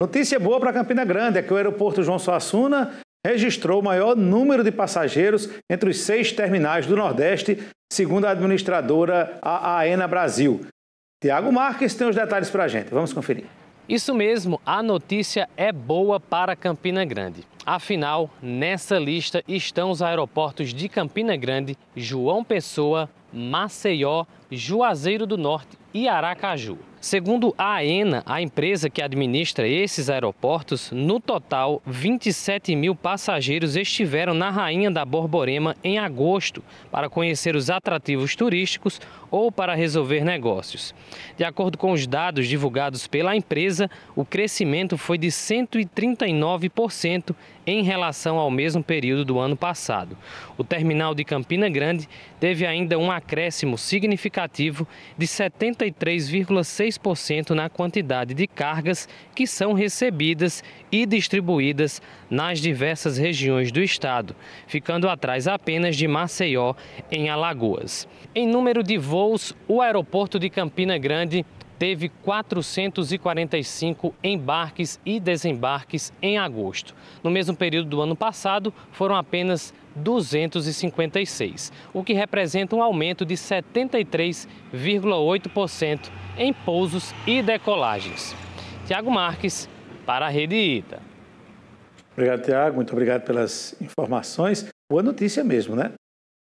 Notícia boa para Campina Grande é que o aeroporto João Suassuna registrou o maior número de passageiros entre os seis terminais do Nordeste, segundo a administradora Aena Brasil. Tiago Marques tem os detalhes para a gente. Vamos conferir. Isso mesmo, a notícia é boa para Campina Grande. Afinal, nessa lista estão os aeroportos de Campina Grande, João Pessoa, Maceió, Juazeiro do Norte e Aracaju. Segundo a AENA, a empresa que administra esses aeroportos, no total 27 mil passageiros estiveram na Rainha da Borborema em agosto para conhecer os atrativos turísticos ou para resolver negócios. De acordo com os dados divulgados pela empresa, o crescimento foi de 139% em relação ao mesmo período do ano passado. O terminal de Campina Grande teve ainda um acréscimo significativo significativo de 73,6% na quantidade de cargas que são recebidas e distribuídas nas diversas regiões do estado, ficando atrás apenas de Maceió, em Alagoas. Em número de voos, o aeroporto de Campina Grande teve 445 embarques e desembarques em agosto. No mesmo período do ano passado, foram apenas 256, o que representa um aumento de 73,8% em pousos e decolagens. Tiago Marques, para a Rede Ita. Obrigado, Tiago. Muito obrigado pelas informações. Boa notícia mesmo, né?